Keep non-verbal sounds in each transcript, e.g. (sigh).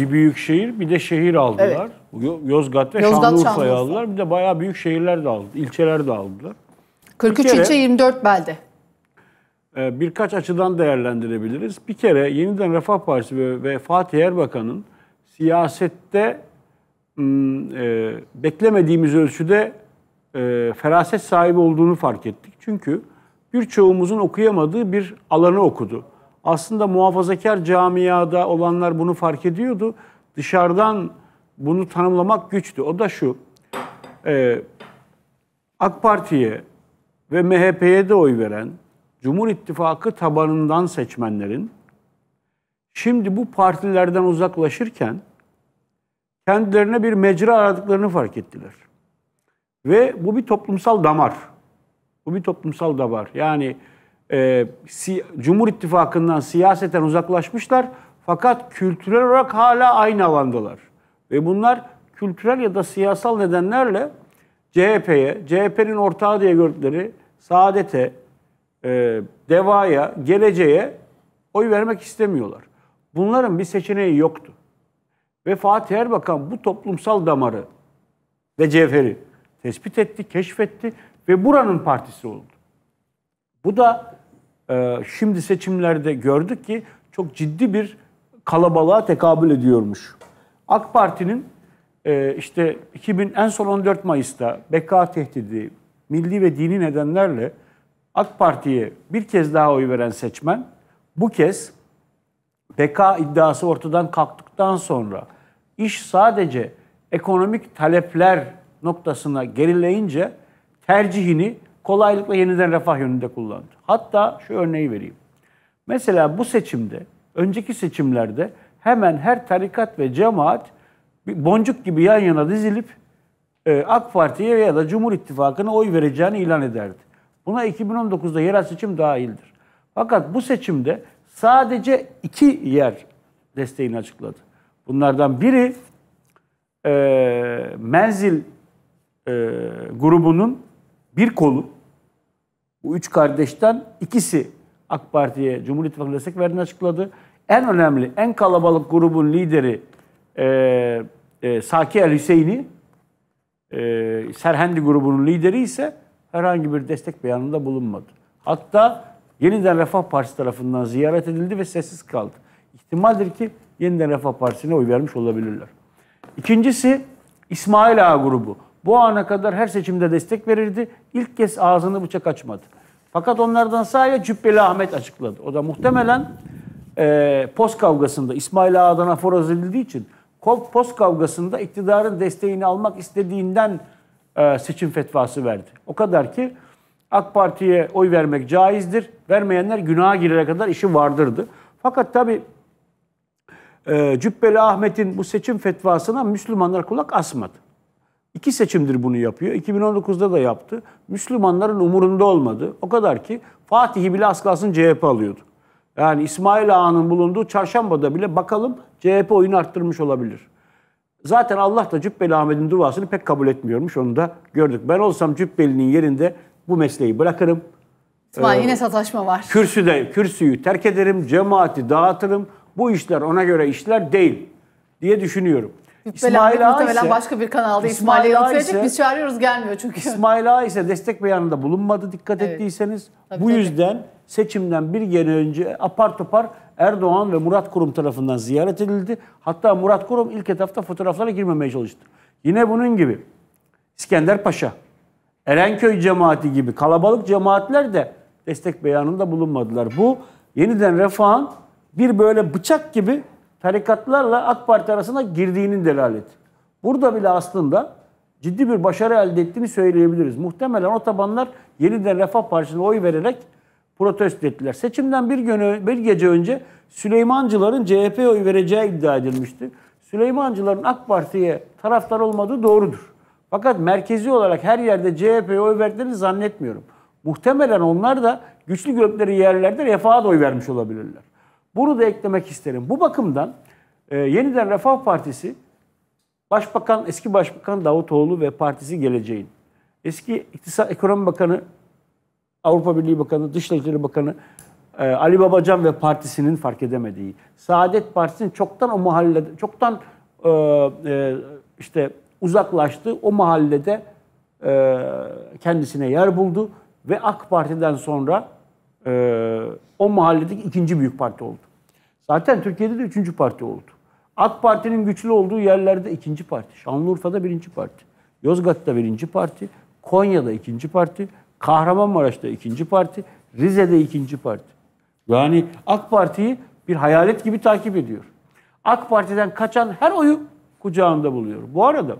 Bir büyük şehir, bir de şehir aldılar. Evet. Yozgat ve Yozgat, Şanlıurfa'yı Şanlıurfa. aldılar. Bir de bayağı büyük şehirler de aldı, ilçeler de aldılar. 43 kere, ilçe 24 belde. E, birkaç açıdan değerlendirebiliriz. Bir kere yeniden Refah Partisi ve, ve Fatih Erbakan'ın siyasette hmm, e, beklemediğimiz ölçüde e, feraset sahibi olduğunu fark ettik. Çünkü birçoğumuzun okuyamadığı bir alanı okudu aslında muhafazakar camiada olanlar bunu fark ediyordu. Dışarıdan bunu tanımlamak güçtü. O da şu, e, AK Parti'ye ve MHP'ye de oy veren Cumhur İttifakı tabanından seçmenlerin şimdi bu partilerden uzaklaşırken kendilerine bir mecra aradıklarını fark ettiler. Ve bu bir toplumsal damar. Bu bir toplumsal damar. Yani e, si, Cumhur İttifakı'ndan siyaseten uzaklaşmışlar fakat kültürel olarak hala aynı alandalar. Ve bunlar kültürel ya da siyasal nedenlerle CHP'ye, CHP'nin ortağı diye gördükleri Saadet'e, e, Deva'ya, Geleceğe oy vermek istemiyorlar. Bunların bir seçeneği yoktu. Ve Fatih Erbakan bu toplumsal damarı ve cevheri tespit etti, keşfetti ve buranın partisi oldu. Bu da ee, şimdi seçimlerde gördük ki çok ciddi bir kalabalığa tekabül ediyormuş. AK Parti'nin e, işte 2000 en son 14 Mayıs'ta beka tehdidi, milli ve dini nedenlerle AK Parti'ye bir kez daha oy veren seçmen bu kez beka iddiası ortadan kalktıktan sonra iş sadece ekonomik talepler noktasına gerileyince tercihini kolaylıkla yeniden refah yönünde kullandı. Hatta şu örneği vereyim. Mesela bu seçimde, önceki seçimlerde hemen her tarikat ve cemaat boncuk gibi yan yana dizilip e, AK Parti'ye ya da Cumhur İttifakı'na oy vereceğini ilan ederdi. Buna 2019'da yerel seçim dahildir. Fakat bu seçimde sadece iki yer desteğini açıkladı. Bunlardan biri e, menzil e, grubunun bir kolu bu üç kardeşten ikisi AK Parti'ye Cumhur İttifakı destek verdiğini açıkladı. En önemli, en kalabalık grubun lideri e, e, Saki El Hüseyin'i e, Serhendi grubunun lideri ise herhangi bir destek beyanında bulunmadı. Hatta yeniden Refah Partisi tarafından ziyaret edildi ve sessiz kaldı. İhtimaldir ki yeniden Refah Partisi'ne oy vermiş olabilirler. İkincisi İsmail Ağa grubu. Bu ana kadar her seçimde destek verirdi. İlk kez ağzını bıçak açmadı. Fakat onlardan sadece Cübbeli Ahmet açıkladı. O da muhtemelen e, post kavgasında İsmail Ağa'dan aforoz edildiği için post kavgasında iktidarın desteğini almak istediğinden e, seçim fetvası verdi. O kadar ki AK Parti'ye oy vermek caizdir. Vermeyenler günaha girene kadar işi vardırdı. Fakat tabii e, Cübbeli Ahmet'in bu seçim fetvasına Müslümanlar kulak asmadı. İki seçimdir bunu yapıyor. 2019'da da yaptı. Müslümanların umurunda olmadı. O kadar ki Fatih'i bile az kalsın CHP alıyordu. Yani İsmail Ağa'nın bulunduğu çarşambada bile bakalım CHP oyunu arttırmış olabilir. Zaten Allah da Cübbeli Ahmet'in duasını pek kabul etmiyormuş. Onu da gördük. Ben olsam Cübbeli'nin yerinde bu mesleği bırakırım. İsmail ee, yine sataşma var. Kürsüde, kürsüyü terk ederim, cemaati dağıtırım. Bu işler ona göre işler değil diye düşünüyorum. İsmail Ağa ise başka bir kanalda İsmail, Ağa ise biz çağırıyoruz gelmiyor çünkü. İsmail Ağa ise destek beyanında bulunmadı dikkat evet. ettiyseniz. Tabii, bu tabii. yüzden seçimden bir gene önce apar topar Erdoğan ve Murat Kurum tarafından ziyaret edildi. Hatta Murat Kurum ilk etapta fotoğraflara girmemeye çalıştı. Yine bunun gibi İskender Paşa, Erenköy cemaati gibi kalabalık cemaatler de destek beyanında bulunmadılar. Bu yeniden refahın bir böyle bıçak gibi tarikatlarla AK Parti arasına girdiğinin delaleti. Burada bile aslında ciddi bir başarı elde ettiğini söyleyebiliriz. Muhtemelen o tabanlar yeniden Refah Partisi'ne oy vererek protesto ettiler. Seçimden bir, gün, bir gece önce Süleymancıların CHP oy vereceği iddia edilmişti. Süleymancıların AK Parti'ye taraftar olmadığı doğrudur. Fakat merkezi olarak her yerde CHP'ye oy verdiklerini zannetmiyorum. Muhtemelen onlar da güçlü gökleri yerlerde refaha da oy vermiş olabilirler. Bunu da eklemek isterim. Bu bakımdan e, yeniden Refah Partisi Başbakan, eski Başbakan Davutoğlu ve partisi geleceğin. Eski İktisat Ekonomi Bakanı, Avrupa Birliği Bakanı, Dışişleri Bakanı e, Ali Babacan ve partisinin fark edemediği. Saadet Partisi'nin çoktan o mahallede, çoktan e, e, işte uzaklaştı. O mahallede e, kendisine yer buldu ve AK Parti'den sonra e, o mahalledeki ikinci büyük parti oldu. Zaten Türkiye'de de üçüncü parti oldu. AK Parti'nin güçlü olduğu yerlerde ikinci parti. Şanlıurfa'da birinci parti. Yozgat'ta birinci parti. Konya'da ikinci parti. Kahramanmaraş'ta ikinci parti. Rize'de ikinci parti. Yani AK Parti'yi bir hayalet gibi takip ediyor. AK Parti'den kaçan her oyu kucağında buluyor. Bu arada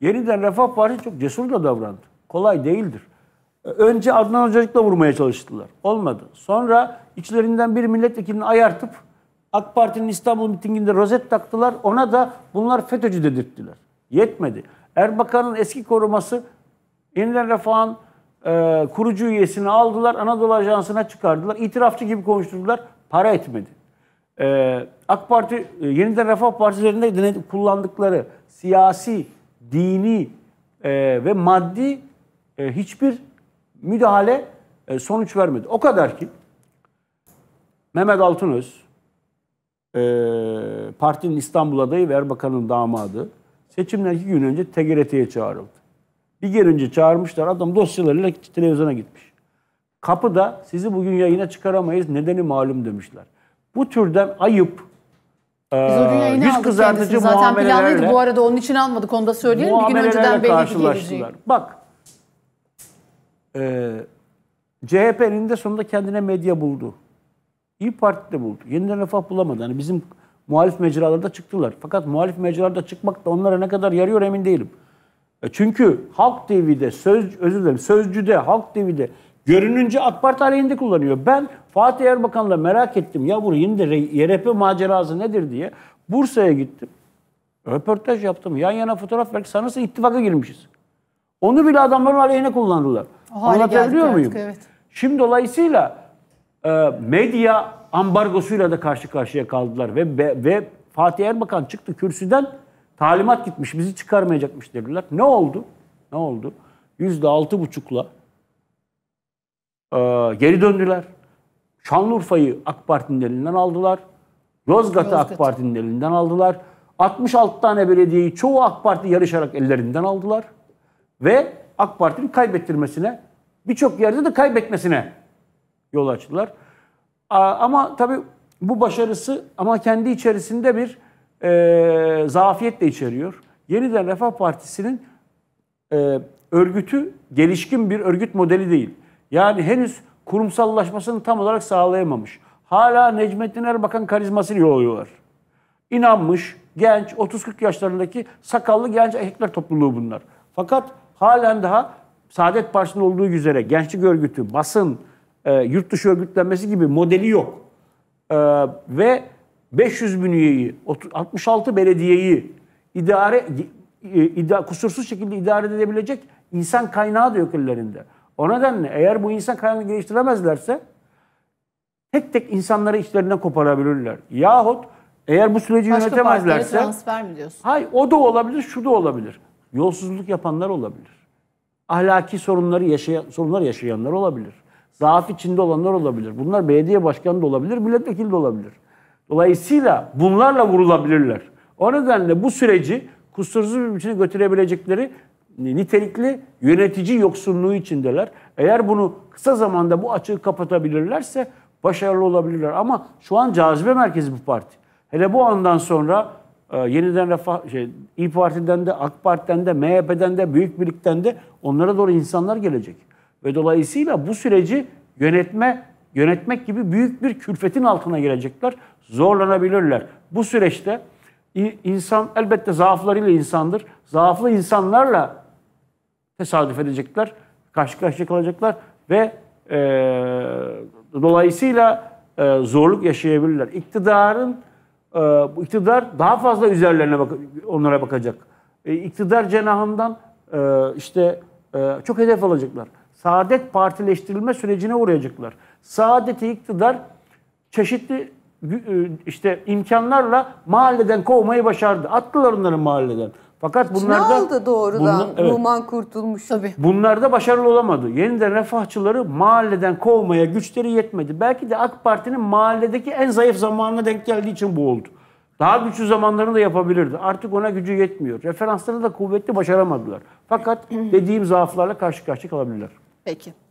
yeniden Refah Partisi çok cesur da davrandı. Kolay değildir. Önce Adnan Hocacık'la vurmaya çalıştılar. Olmadı. Sonra içlerinden bir milletvekilini ayartıp AK Parti'nin İstanbul mitinginde rozet taktılar. Ona da bunlar FETÖ'cü dedirttiler. Yetmedi. Erbakan'ın eski koruması yeniden refahın e, kurucu üyesini aldılar. Anadolu Ajansı'na çıkardılar. İtirafçı gibi konuşturdular. Para etmedi. E, AK Parti, e, yeniden refah partilerinde kullandıkları siyasi, dini e, ve maddi e, hiçbir müdahale e, sonuç vermedi. O kadar ki Mehmet Altınöz, e, partinin İstanbul adayı ve Erbakan'ın damadı seçimden iki gün önce TGRT'ye çağrıldı. Bir gün önce çağırmışlar adam dosyalarıyla televizyona gitmiş. Kapıda sizi bugün yayına çıkaramayız nedeni malum demişler. Bu türden ayıp e, biz o gün yayını yüz aldık zaten planlıydı bu arada onun için almadık onu da söyleyelim. Bir gün önceden belli ki Bak e, ee, CHP eninde sonunda kendine medya buldu. İyi Parti de buldu. Yeniden Refah bulamadı. Yani bizim muhalif mecralarda çıktılar. Fakat muhalif mecralarda çıkmak da onlara ne kadar yarıyor emin değilim. E çünkü Halk TV'de, söz, özür dilerim, Sözcü'de, Halk TV'de görününce AK Parti aleyhinde kullanıyor. Ben Fatih Erbakan'la merak ettim. Ya bu yine de YRP macerası nedir diye. Bursa'ya gittim. Röportaj yaptım. Yan yana fotoğraf verdik. Sanırsın ittifaka girmişiz. Onu bile adamların aleyhine kullandılar. O Anlatabiliyor muyum? evet. Şimdi dolayısıyla e, medya ambargosuyla da karşı karşıya kaldılar ve ve, ve Fatih Erbakan çıktı kürsüden talimat gitmiş bizi çıkarmayacakmış dediler. Ne oldu? Ne oldu? Yüzde altı buçukla e, geri döndüler. Şanlıurfa'yı AK Parti'nin elinden aldılar. Yozgat'ı Yozgat. AK Parti'nin elinden aldılar. 66 tane belediyeyi çoğu AK Parti yarışarak ellerinden aldılar. Ve AK Parti'nin kaybettirmesine, birçok yerde de kaybetmesine yol açtılar. Ama tabii bu başarısı ama kendi içerisinde bir e, zafiyet de içeriyor. Yeniden Refah Partisi'nin e, örgütü gelişkin bir örgüt modeli değil. Yani henüz kurumsallaşmasını tam olarak sağlayamamış. Hala Necmettin Erbakan karizmasını yoluyorlar. İnanmış, genç, 30-40 yaşlarındaki sakallı genç erkekler topluluğu bunlar. Fakat halen daha Saadet Partisi'nin olduğu üzere gençlik örgütü, basın, e, yurt dışı örgütlenmesi gibi modeli yok. E, ve 500 bin üyeyi, 66 belediyeyi idare e, ida, kusursuz şekilde idare edebilecek insan kaynağı da yok ellerinde. O nedenle eğer bu insan kaynağını geliştiremezlerse tek tek insanları içlerinden koparabilirler. Yahut eğer bu süreci Başka yönetemezlerse... Başka transfer mi diyorsun? Hayır o da olabilir, şu da olabilir. Yolsuzluk yapanlar olabilir ahlaki sorunları yaşayan, sorunlar yaşayanlar olabilir. Zaaf içinde olanlar olabilir. Bunlar belediye başkanı da olabilir, milletvekili de olabilir. Dolayısıyla bunlarla vurulabilirler. O nedenle bu süreci kusursuz bir biçimde götürebilecekleri nitelikli yönetici yoksunluğu içindeler. Eğer bunu kısa zamanda bu açığı kapatabilirlerse başarılı olabilirler. Ama şu an cazibe merkezi bu parti. Hele bu andan sonra ee, yeniden refah, şey, İyi Parti'den de, AK Parti'den de, MHP'den de, Büyük Birlik'ten de onlara doğru insanlar gelecek. Ve dolayısıyla bu süreci yönetme, yönetmek gibi büyük bir külfetin altına gelecekler. Zorlanabilirler. Bu süreçte insan elbette zaaflarıyla insandır. Zaaflı insanlarla tesadüf edecekler, karşı karşıya kalacaklar ve e, dolayısıyla e, zorluk yaşayabilirler. İktidarın ee, bu iktidar daha fazla üzerlerine bak onlara bakacak. E, iktidar cenahından e, işte e, çok hedef alacaklar. Saadet partileştirilme sürecine uğrayacaklar. Saadeti iktidar çeşitli e, işte imkanlarla mahalleden kovmayı başardı. Attılar onları mahalleden. Fakat bunlarda... Ne oldu doğrudan bunun, evet, Numan Kurtulmuş? Tabii. Bunlarda başarılı olamadı. Yeniden refahçıları mahalleden kovmaya güçleri yetmedi. Belki de AK Parti'nin mahalledeki en zayıf zamanına denk geldiği için bu oldu. Daha güçlü zamanlarını da yapabilirdi. Artık ona gücü yetmiyor. Referansları da kuvvetli başaramadılar. Fakat (clears throat) dediğim zaaflarla karşı karşıya kalabilirler. Peki.